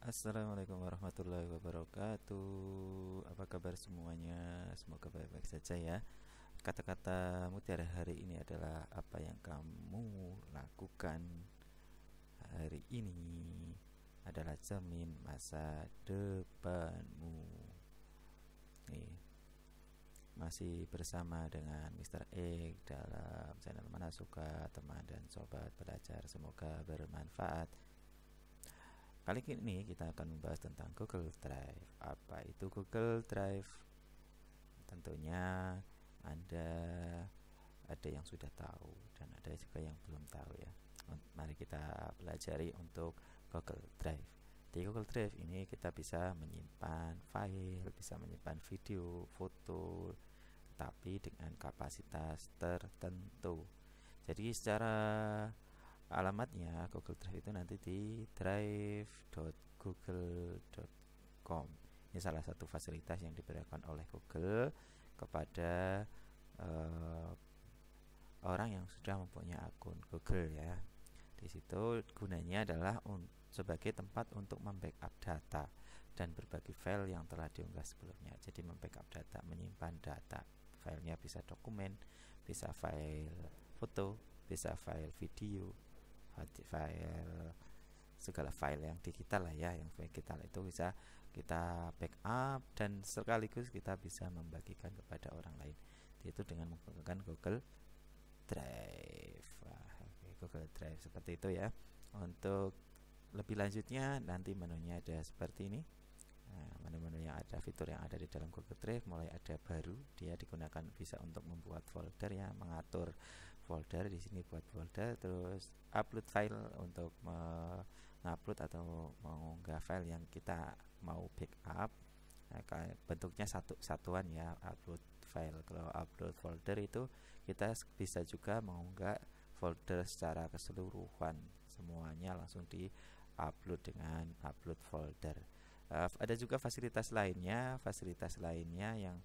Assalamualaikum warahmatullahi wabarakatuh Apa kabar semuanya Semoga baik-baik saja ya Kata-kata mutiara hari ini adalah Apa yang kamu lakukan Hari ini Adalah cermin masa depanmu Nih masih bersama dengan Mr. Egg dalam channel Mana Suka Teman dan Sobat Belajar Semoga bermanfaat Kali ini kita akan membahas tentang Google Drive. Apa itu Google Drive? Tentunya Anda ada yang sudah tahu dan ada juga yang belum tahu ya. Mari kita pelajari untuk Google Drive. Di Google Drive ini kita bisa menyimpan file, bisa menyimpan video, foto, tapi dengan kapasitas tertentu. Jadi secara alamatnya Google Drive itu nanti di drive.google.com ini salah satu fasilitas yang diberikan oleh Google kepada uh, orang yang sudah mempunyai akun Google ya di situ gunanya adalah sebagai tempat untuk membackup data dan berbagi file yang telah diunggah sebelumnya jadi membackup data menyimpan data filenya bisa dokumen bisa file foto bisa file video file segala file yang digital lah ya yang digital itu bisa kita backup dan sekaligus kita bisa membagikan kepada orang lain yaitu dengan menggunakan Google Drive Google Drive seperti itu ya untuk lebih lanjutnya nanti menunya ada seperti ini nah, menu-menu yang ada fitur yang ada di dalam Google Drive mulai ada baru dia digunakan bisa untuk membuat folder ya mengatur folder di sini buat folder terus upload file untuk mengupload atau mengunggah file yang kita mau backup nah, bentuknya satu satuan ya upload file kalau upload folder itu kita bisa juga mengunggah folder secara keseluruhan semuanya langsung di upload dengan upload folder uh, ada juga fasilitas lainnya fasilitas lainnya yang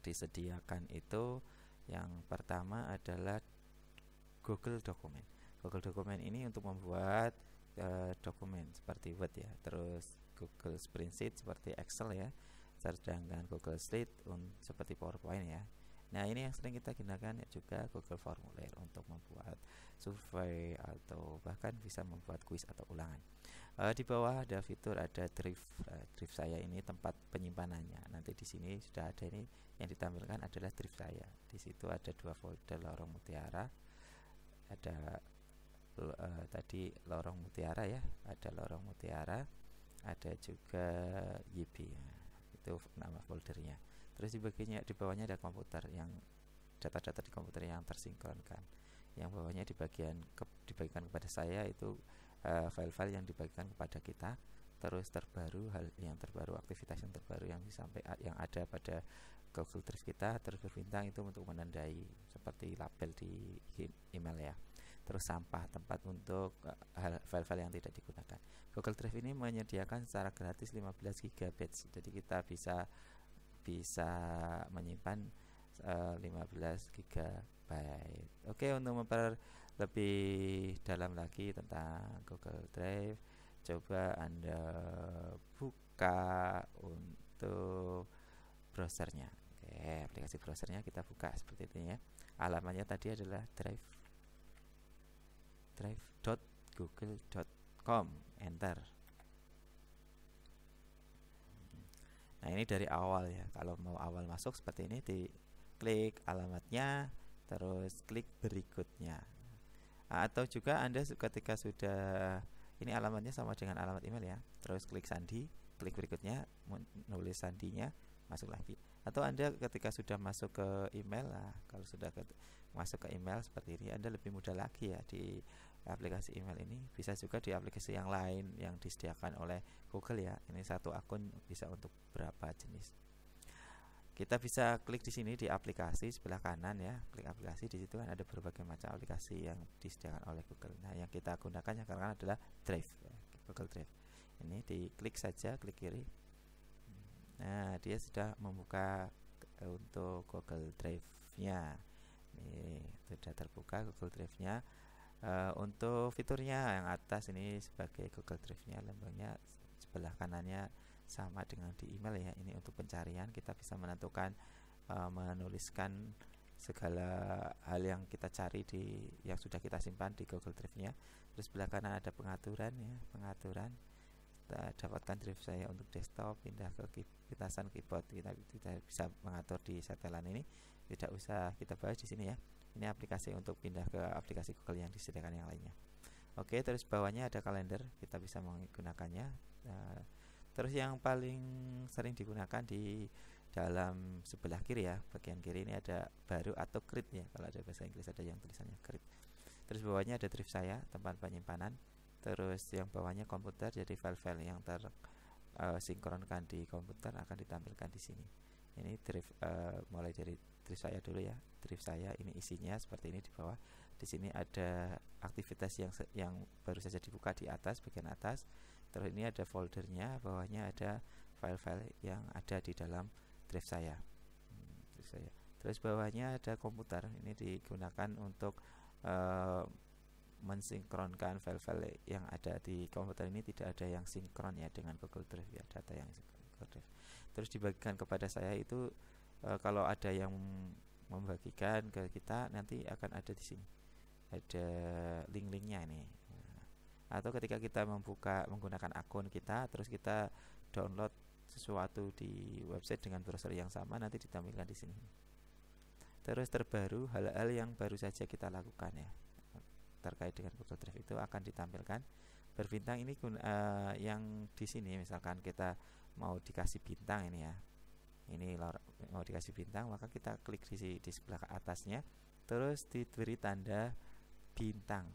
disediakan itu yang pertama adalah Google Dokumen. Google Dokumen ini untuk membuat uh, dokumen seperti Word ya, terus Google Spreadsheet seperti Excel ya, sedangkan Google Sheet un seperti PowerPoint ya. Nah ini yang sering kita gunakan ya juga Google Formulir untuk membuat survei atau bahkan bisa membuat kuis atau ulangan. Uh, di bawah ada fitur ada Drive uh, drift saya ini tempat penyimpanannya. Nanti di sini sudah ada ini yang ditampilkan adalah Drive saya. Di situ ada dua folder lorong mutiara ada uh, tadi lorong mutiara ya ada lorong mutiara ada juga YB ya. itu nama foldernya terus di bagiannya di bawahnya ada komputer yang data-data di komputer yang tersinkronkan yang bawahnya di bagian ke, dibagikan kepada saya itu e, file-file uh, file -file yang dibagikan kepada kita terus terbaru hal yang terbaru aktivitas yang terbaru yang sampai yang ada pada Google Drive kita terus berbintang itu untuk menandai seperti label di email ya terus sampah tempat untuk e, file-file yang tidak digunakan Google Drive ini menyediakan secara gratis 15 GB jadi kita bisa bisa menyimpan 15 e, GB. Oke, untuk memper lebih dalam lagi tentang Google Drive coba Anda buka untuk browsernya. Oke, aplikasi browsernya kita buka seperti itu ya. Alamannya tadi adalah drive drive.google.com enter. Nah, ini dari awal ya. Kalau mau awal masuk seperti ini di klik alamatnya terus klik berikutnya. Atau juga Anda ketika sudah ini alamatnya sama dengan alamat email ya terus klik sandi klik berikutnya nulis sandinya masuk lagi atau anda ketika sudah masuk ke email lah kalau sudah ke, masuk ke email seperti ini anda lebih mudah lagi ya di aplikasi email ini bisa juga di aplikasi yang lain yang disediakan oleh Google ya ini satu akun bisa untuk berapa jenis kita bisa klik di sini di aplikasi sebelah kanan ya klik aplikasi di situ kan ada berbagai macam aplikasi yang disediakan oleh Google nah yang kita gunakan yang sekarang adalah Drive ya, Google Drive ini diklik saja klik kiri nah dia sudah membuka e, untuk Google Drive-nya ini sudah terbuka Google Drive-nya uh, untuk fiturnya yang atas ini sebagai Google Drive-nya lambangnya sebelah kanannya sama dengan di email ya ini untuk pencarian kita bisa menentukan uh, menuliskan segala hal yang kita cari di yang sudah kita simpan di Google Drive-nya. Terus sebelah ada pengaturan ya, pengaturan. Kita dapatkan drive saya untuk desktop, pindah ke kitasan keyboard. Kita tidak bisa mengatur di setelan ini. Tidak usah kita bahas di sini ya. Ini aplikasi untuk pindah ke aplikasi Google yang disediakan yang lainnya. Oke, terus bawahnya ada kalender, kita bisa menggunakannya. Uh, Terus yang paling sering digunakan di dalam sebelah kiri ya, bagian kiri ini ada baru atau crit ya. Kalau ada bahasa Inggris ada yang tulisannya crit. Terus bawahnya ada drive saya, tempat penyimpanan. Terus yang bawahnya komputer jadi file-file yang tersinkronkan eh, di komputer akan ditampilkan di sini. Ini drive uh, mulai dari drive saya dulu ya. Drive saya ini isinya seperti ini di bawah. Di sini ada aktivitas yang yang baru saja dibuka di atas bagian atas terus ini ada foldernya bawahnya ada file-file yang ada di dalam drive saya hmm, saya terus bawahnya ada komputer ini digunakan untuk uh, mensinkronkan file-file yang ada di komputer ini tidak ada yang sinkron ya dengan Google Drive ya data yang terus dibagikan kepada saya itu e, kalau ada yang membagikan ke kita nanti akan ada di sini ada link-linknya ini atau ketika kita membuka menggunakan akun kita terus kita download sesuatu di website dengan browser yang sama nanti ditampilkan di sini terus terbaru hal-hal yang baru saja kita lakukan ya terkait dengan Google Drive itu akan ditampilkan berbintang ini uh, yang di sini misalkan kita mau dikasih bintang ini ya ini mau dikasih bintang maka kita klik di, di sebelah atasnya terus diberi tanda bintang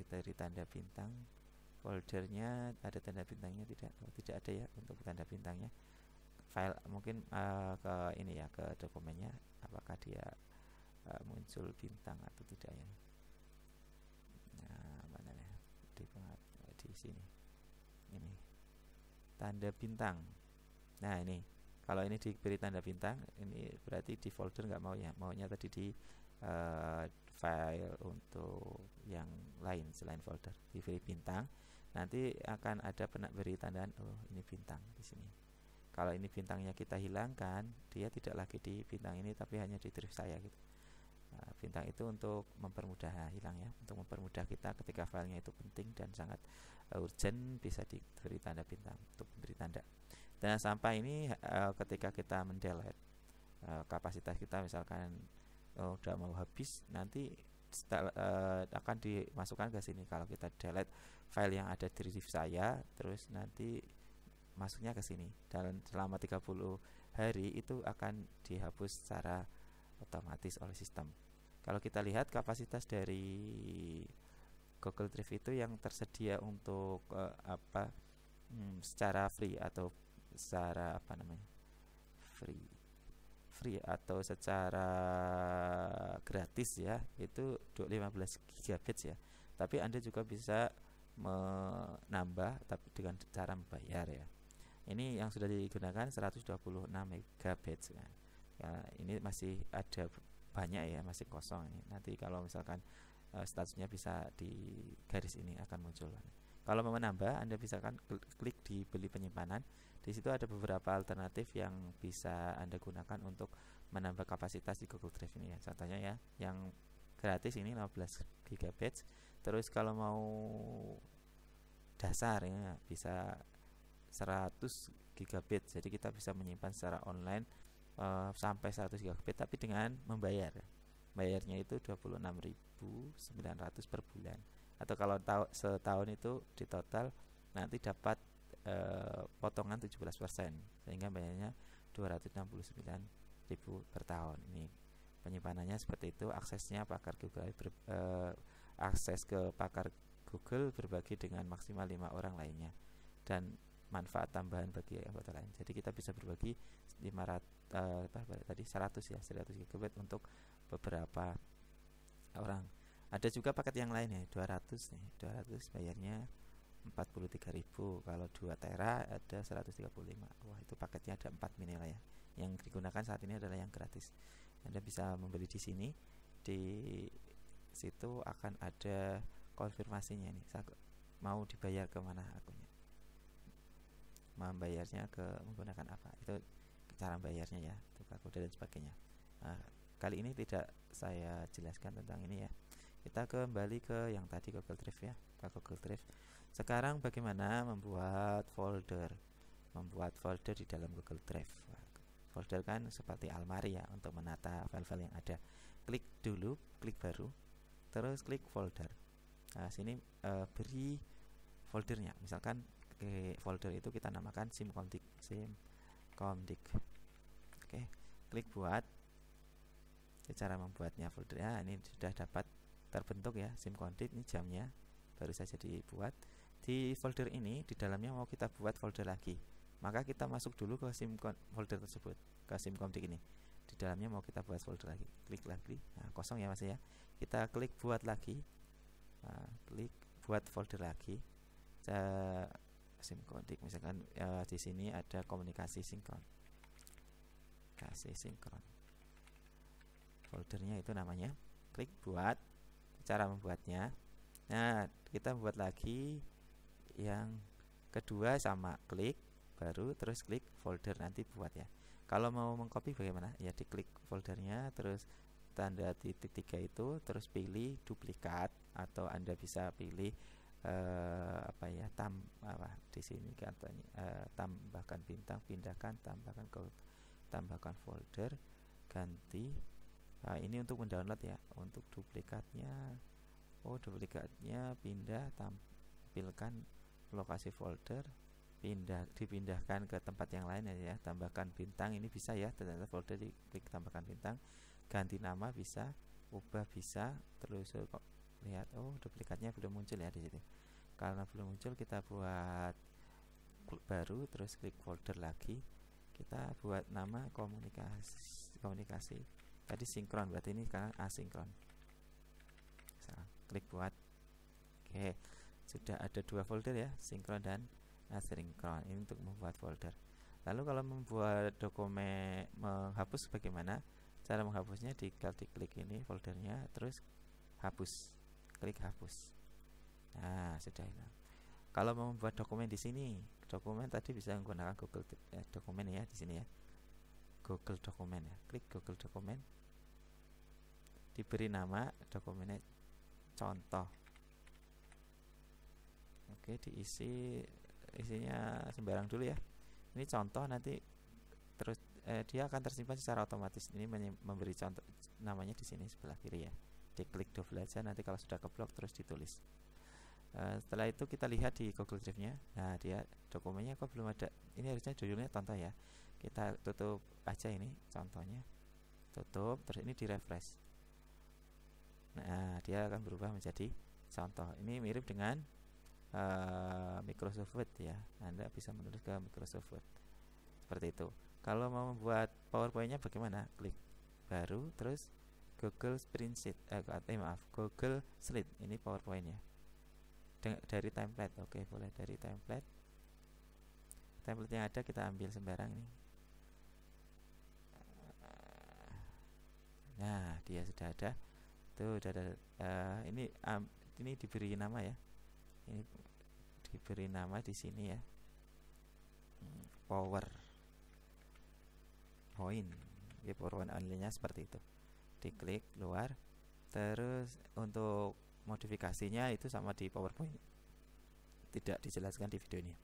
dari tanda bintang foldernya ada tanda bintangnya tidak oh, tidak ada ya untuk tanda bintangnya file mungkin uh, ke ini ya ke dokumennya apakah dia uh, muncul bintang atau tidak ya nah mana ya di di sini ini tanda bintang nah ini kalau ini diberi tanda bintang ini berarti di folder nggak mau ya maunya tadi di uh, file untuk yang lain selain folder dipilih bintang nanti akan ada penak beri tandaan oh ini bintang di sini kalau ini bintangnya kita hilangkan dia tidak lagi di bintang ini tapi hanya di drive saya gitu nah, bintang itu untuk mempermudah nah, hilang ya untuk mempermudah kita ketika filenya itu penting dan sangat eh, urgent bisa diberi tanda bintang untuk memberi tanda dan sampai ini eh, ketika kita mendelete eh, kapasitas kita misalkan kalau oh, udah mau habis nanti uh, akan dimasukkan ke sini kalau kita delete file yang ada di drive saya terus nanti masuknya ke sini dan selama 30 hari itu akan dihapus secara otomatis oleh sistem kalau kita lihat kapasitas dari Google Drive itu yang tersedia untuk uh, apa hmm, secara free atau secara apa namanya free free atau secara gratis ya itu 15 GB ya tapi Anda juga bisa menambah tapi dengan cara membayar ya ini yang sudah digunakan 126 MB ya. ya ini masih ada banyak ya masih kosong ini nanti kalau misalkan uh, statusnya bisa di garis ini akan muncul kalau mau menambah, Anda bisa kan klik di beli penyimpanan. Di situ ada beberapa alternatif yang bisa Anda gunakan untuk menambah kapasitas di Google Drive ini ya. Contohnya ya, yang gratis ini 15 GB. Terus kalau mau dasar ya bisa 100 GB. Jadi kita bisa menyimpan secara online e, sampai 100 GB tapi dengan membayar. Bayarnya itu 26.900 per bulan atau kalau tahu setahun itu di total nanti dapat e, potongan 17% sehingga bayarnya 269.000 per tahun ini penyimpanannya seperti itu aksesnya pakar Google ber, e, akses ke pakar Google berbagi dengan maksimal lima orang lainnya dan manfaat tambahan bagi anggota lain. Jadi kita bisa berbagi 500 e, eh, tadi 100 ya 100 GB untuk beberapa orang ada juga paket yang lain ya 200 nih 200 bayarnya 43.000 kalau 2 tera ada 135 wah itu paketnya ada 4 mini ya yang digunakan saat ini adalah yang gratis Anda bisa membeli di sini di situ akan ada konfirmasinya nih mau dibayar kemana akunnya membayarnya ke menggunakan apa itu cara bayarnya ya tukar kode dan sebagainya nah, kali ini tidak saya jelaskan tentang ini ya kita kembali ke yang tadi Google Drive ya ke Google Drive sekarang bagaimana membuat folder membuat folder di dalam Google Drive folder kan seperti almari ya untuk menata file-file yang ada klik dulu klik baru terus klik folder nah, sini e, beri foldernya misalkan eh, folder itu kita namakan simkondik simkondik oke klik buat cara membuatnya folder ya ini sudah dapat terbentuk ya sim content ini jamnya baru saja dibuat di folder ini di dalamnya mau kita buat folder lagi maka kita masuk dulu ke sim folder tersebut ke sim content ini di dalamnya mau kita buat folder lagi klik lagi nah, kosong ya mas ya kita klik buat lagi nah, klik buat folder lagi sim sinkronik misalkan ya, di sini ada komunikasi sinkron kasih sinkron foldernya itu namanya klik buat cara membuatnya nah kita buat lagi yang kedua sama klik baru terus klik folder nanti buat ya kalau mau mengcopy bagaimana ya diklik foldernya terus tanda titik tiga itu terus pilih duplikat atau anda bisa pilih eh, apa ya tam apa di sini katanya eh, tambahkan bintang pindahkan tambahkan ke tambahkan folder ganti nah ini untuk mendownload ya untuk duplikatnya oh duplikatnya pindah tampilkan lokasi folder pindah dipindahkan ke tempat yang lain ya tambahkan bintang ini bisa ya ternyata folder diklik tambahkan bintang ganti nama bisa ubah bisa terus kok lihat oh duplikatnya belum muncul ya di sini karena belum muncul kita buat baru terus klik folder lagi kita buat nama komunikasi komunikasi tadi sinkron berarti ini sekarang asinkron sinkron klik buat oke sudah ada dua folder ya sinkron dan asinkron ini untuk membuat folder lalu kalau membuat dokumen menghapus bagaimana cara menghapusnya di klik klik ini foldernya terus hapus klik hapus nah sudah hilang kalau membuat dokumen di sini dokumen tadi bisa menggunakan Google eh, dokumen ya di sini ya Google dokumen ya klik Google dokumen diberi nama dokumennya contoh oke diisi isinya sembarang dulu ya ini contoh nanti terus eh, dia akan tersimpan secara otomatis ini memberi contoh namanya di sini sebelah kiri ya diklik double aja nanti kalau sudah keblok terus ditulis uh, setelah itu kita lihat di Google Drive nya nah dia dokumennya kok belum ada ini harusnya judulnya contoh ya kita tutup aja ini contohnya tutup terus ini di refresh dia akan berubah menjadi contoh ini mirip dengan uh, Microsoft Word ya Anda bisa menulis ke Microsoft Word seperti itu kalau mau membuat Powerpointnya bagaimana klik baru terus Google Spreadsheet eh, eh maaf Google Slide ini Powerpointnya nya dari template oke boleh dari template template yang ada kita ambil sembarang nih nah dia sudah ada itu udah ada uh, ini um, ini diberi nama ya ini diberi nama di sini ya hmm, power point ya power point only nya seperti itu diklik luar terus untuk modifikasinya itu sama di powerpoint tidak dijelaskan di video ini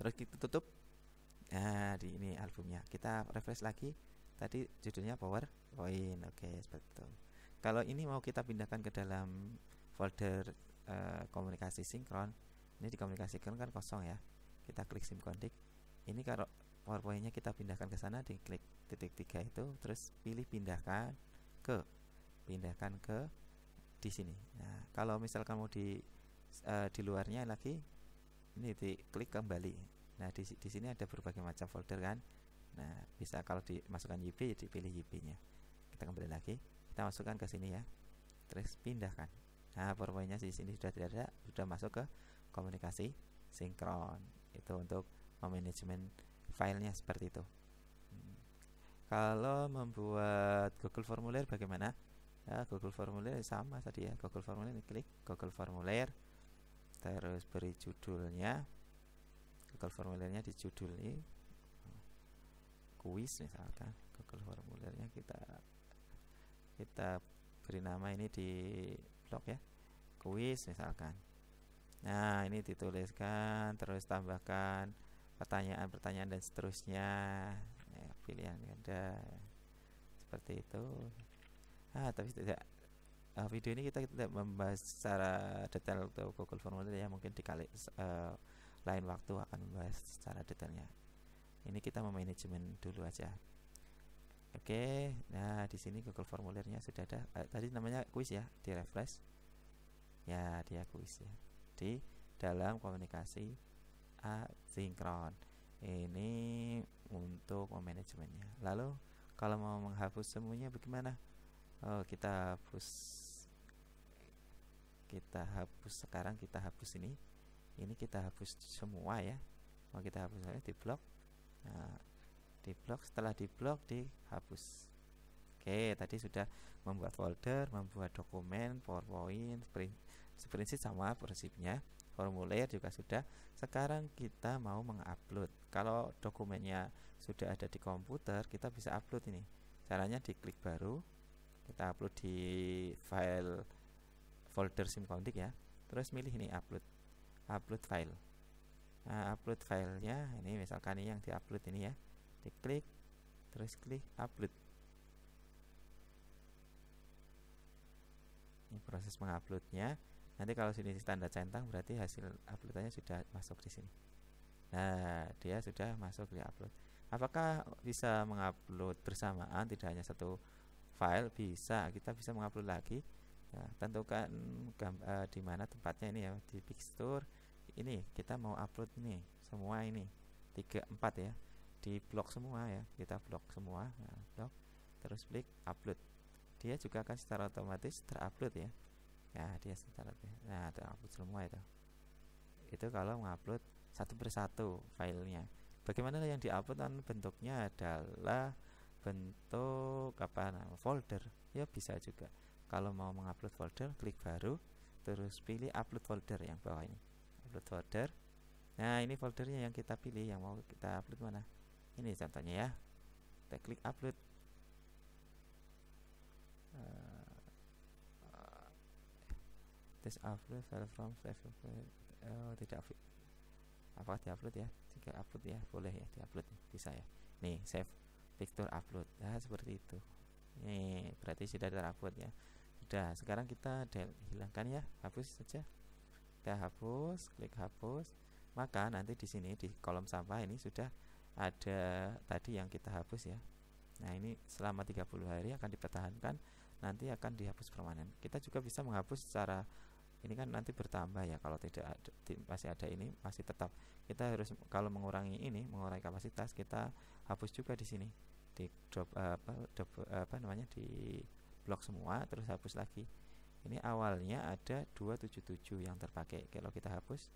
terus kita tutup nah di ini albumnya kita refresh lagi tadi judulnya powerpoint oke seperti itu kalau ini mau kita pindahkan ke dalam folder uh, komunikasi sinkron ini di komunikasi sinkron kan kosong ya kita klik simkondik ini kalau powerpointnya kita pindahkan ke sana di klik titik tiga itu terus pilih pindahkan ke pindahkan ke di sini nah kalau misal kamu di uh, di luarnya lagi ini di klik kembali nah di, di sini ada berbagai macam folder kan nah bisa kalau dimasukkan YP dipilih YP nya kita kembali lagi kita masukkan ke sini ya terus pindahkan nah powerpointnya di sini sudah tidak ada sudah masuk ke komunikasi sinkron itu untuk memanajemen filenya seperti itu hmm. kalau membuat Google formulir bagaimana ya, Google formulir sama tadi ya Google formulir klik Google formulir terus beri judulnya Google formulirnya di judul ini kuis misalkan Google formulirnya kita kita beri nama ini di blog ya kuis misalkan nah ini dituliskan terus tambahkan pertanyaan-pertanyaan dan seterusnya ya, pilihan ada seperti itu ah tapi tidak uh, video ini kita tidak membahas secara detail untuk Google Formulir ya mungkin dikali uh, lain waktu akan membahas secara detailnya ini kita memanajemen dulu aja Oke, okay, nah di sini Google formulirnya sudah ada. Eh, tadi namanya kuis ya, di refresh. Ya, dia kuis ya. Di dalam komunikasi asinkron. Ini untuk manajemennya. Lalu kalau mau menghapus semuanya bagaimana? Oh, kita hapus kita hapus sekarang kita hapus ini. Ini kita hapus semua ya. Mau kita hapus di blok. Nah, di diblok setelah di diblok dihapus oke tadi sudah membuat folder membuat dokumen powerpoint prinsip sama prinsipnya formulir juga sudah sekarang kita mau mengupload kalau dokumennya sudah ada di komputer kita bisa upload ini caranya diklik baru kita upload di file folder simkondik ya terus milih ini upload upload file nah, upload filenya ini misalkan ini yang diupload ini ya Klik, terus klik upload ini proses menguploadnya nanti kalau sini tanda centang berarti hasil uploadannya sudah masuk di sini nah dia sudah masuk di upload apakah bisa mengupload bersamaan tidak hanya satu file bisa kita bisa mengupload lagi ya, tentukan uh, di mana tempatnya ini ya di fixture ini kita mau upload nih semua ini tiga empat ya di blok semua ya kita blok semua nah, blok terus klik upload dia juga akan secara otomatis terupload ya ya dia secara nah terupload semua itu itu kalau mengupload satu persatu filenya bagaimana yang diupload kan bentuknya adalah bentuk apa namanya folder ya bisa juga kalau mau mengupload folder klik baru terus pilih upload folder yang bawah ini upload folder nah ini foldernya yang kita pilih yang mau kita upload mana ini contohnya ya kita klik upload uh, tes upload file from save oh, tidak upload apakah upload ya jika upload ya boleh ya Di upload bisa ya nih save picture upload nah seperti itu Nih berarti sudah terupload ya sudah sekarang kita hilangkan ya hapus saja kita hapus klik hapus maka nanti di sini di kolom sampah ini sudah ada tadi yang kita hapus ya nah ini selama 30 hari akan dipertahankan nanti akan dihapus permanen kita juga bisa menghapus secara ini kan nanti bertambah ya kalau tidak ada, masih ada ini masih tetap kita harus kalau mengurangi ini mengurangi kapasitas kita hapus juga di sini di drop eh, apa drop, eh, apa namanya di blok semua terus hapus lagi ini awalnya ada 277 yang terpakai kalau kita hapus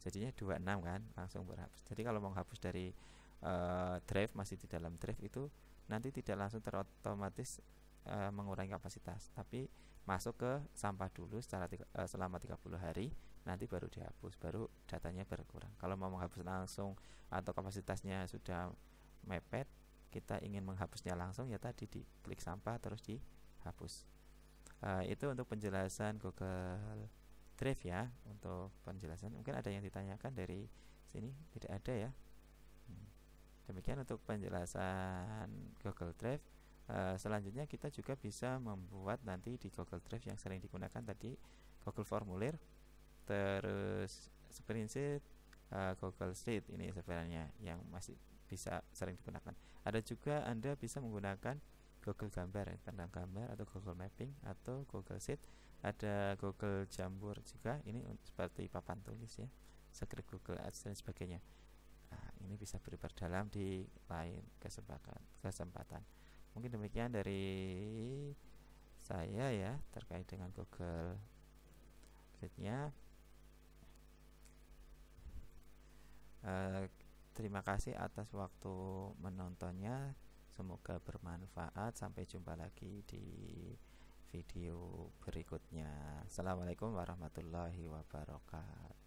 jadinya 26 kan langsung berhapus jadi kalau mau hapus dari uh, drive masih di dalam drive itu nanti tidak langsung terotomatis uh, mengurangi kapasitas tapi masuk ke sampah dulu secara tiga, uh, selama 30 hari nanti baru dihapus baru datanya berkurang kalau mau menghapus langsung atau kapasitasnya sudah mepet kita ingin menghapusnya langsung ya tadi di klik sampah terus dihapus uh, itu untuk penjelasan Google drive ya untuk penjelasan mungkin ada yang ditanyakan dari sini tidak ada ya hmm. demikian untuk penjelasan Google Drive e, selanjutnya kita juga bisa membuat nanti di Google Drive yang sering digunakan tadi Google Formulir terus Springsheet e, eh, Google Sheet ini sebenarnya yang masih bisa sering digunakan ada juga Anda bisa menggunakan Google Gambar tentang gambar atau Google Mapping atau Google Sheet ada Google Jambur juga ini seperti papan tulis ya script Google Ads dan sebagainya nah, ini bisa diperdalam di lain kesempatan kesempatan mungkin demikian dari saya ya terkait dengan Google Sheetnya uh, terima kasih atas waktu menontonnya Semoga bermanfaat. Sampai jumpa lagi di video berikutnya. Assalamualaikum warahmatullahi wabarakatuh.